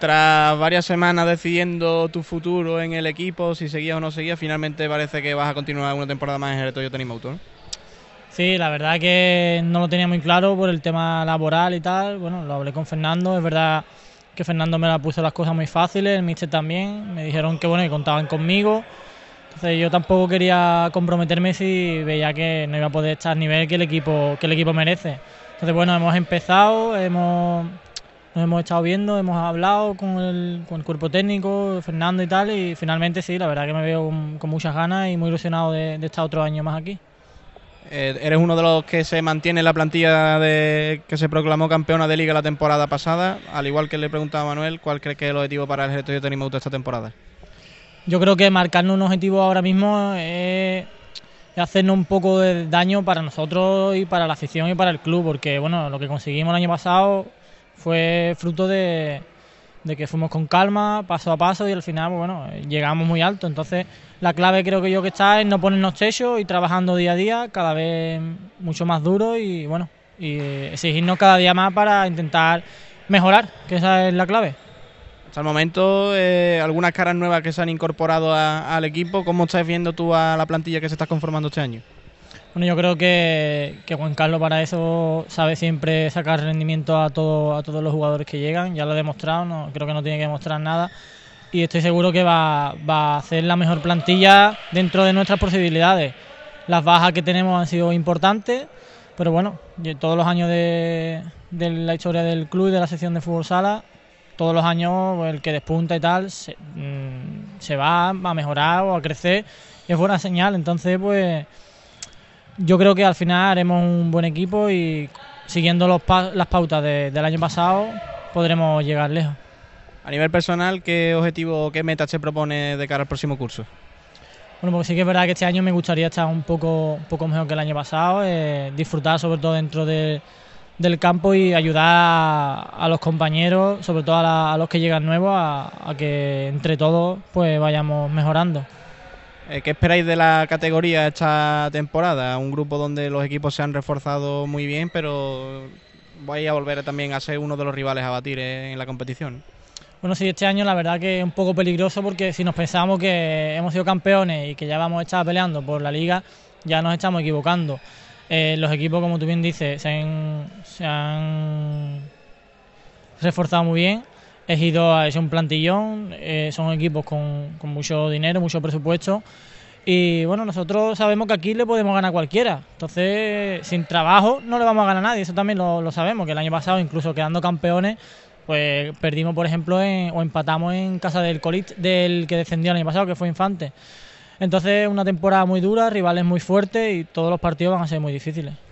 tras varias semanas decidiendo tu futuro en el equipo, si seguía o no seguía finalmente parece que vas a continuar una temporada más en el Toyota Auto, Sí, la verdad que no lo tenía muy claro por el tema laboral y tal. Bueno, lo hablé con Fernando, es verdad que Fernando me la puso las cosas muy fáciles, el míster también, me dijeron que bueno, que contaban conmigo. Entonces yo tampoco quería comprometerme si veía que no iba a poder estar al nivel que el equipo que el equipo merece. Entonces bueno, hemos empezado, hemos nos hemos estado viendo, hemos hablado con el, con el cuerpo técnico, Fernando y tal, y finalmente sí, la verdad que me veo con, muchas ganas y muy ilusionado de, estar otro año más aquí. Eh, eres uno de los que se mantiene en la plantilla de, que se proclamó campeona de liga la temporada pasada. Al igual que le preguntaba a Manuel, ¿cuál crees que es el objetivo para el Getafe de de esta temporada? Yo creo que marcarnos un objetivo ahora mismo es hacernos un poco de daño para nosotros y para la afición y para el club, porque bueno, lo que conseguimos el año pasado fue fruto de, que fuimos con calma, paso a paso y al final, pues bueno, llegamos muy alto. Entonces, la clave creo que yo que está es no ponernos techo y trabajando día a día, cada vez mucho más duro y bueno, y exigirnos cada día más para intentar mejorar, que esa es la clave. Hasta el momento, eh, algunas caras nuevas que se han incorporado al equipo, ¿cómo estás viendo tú a la plantilla que se está conformando este año? Bueno, yo creo que, Juan Carlos para eso sabe siempre sacar rendimiento a, todo, a todos los jugadores que llegan, ya lo ha demostrado, no, creo que no tiene que demostrar nada y estoy seguro que va, a hacer la mejor plantilla dentro de nuestras posibilidades. Las bajas que tenemos han sido importantes, pero bueno, todos los años de, la historia del club y de la sección de fútbol sala, todos los años pues, el que despunta y tal se, mm, se va a mejorar o a crecer, es buena señal, entonces pues yo creo que al final haremos un buen equipo y siguiendo las pautas del año pasado podremos llegar lejos. A nivel personal, ¿qué objetivo, qué meta se propone de cara al próximo curso? Bueno, pues sí que es verdad que este año me gustaría estar un poco, un poco mejor que el año pasado, eh, disfrutar sobre todo dentro del campo y ayudar a, los compañeros, sobre todo a, los que llegan nuevos, a, a que entre todos pues vayamos mejorando. Eh, ¿Qué esperáis de la categoría esta temporada? Un grupo donde los equipos se han reforzado muy bien, pero vais a volver también a ser uno de los rivales a batir eh, en la competición. Bueno, sí, este año la verdad que es un poco peligroso porque si nos pensamos que hemos sido campeones y que ya vamos a estar peleando por la liga, ya nos estamos equivocando. Eh, los equipos, como tú bien dices, se han reforzado muy bien a es un plantillón, eh, son equipos con, mucho dinero, mucho presupuesto. Y bueno, nosotros sabemos que aquí le podemos ganar a cualquiera. Entonces, sin trabajo no le vamos a ganar a nadie. Eso también lo, sabemos, que el año pasado, incluso quedando campeones, pues perdimos, por ejemplo, o empatamos en casa del Colit, del que descendió el año pasado, que fue Infante. Entonces, una temporada muy dura, rivales muy fuertes y todos los partidos van a ser muy difíciles.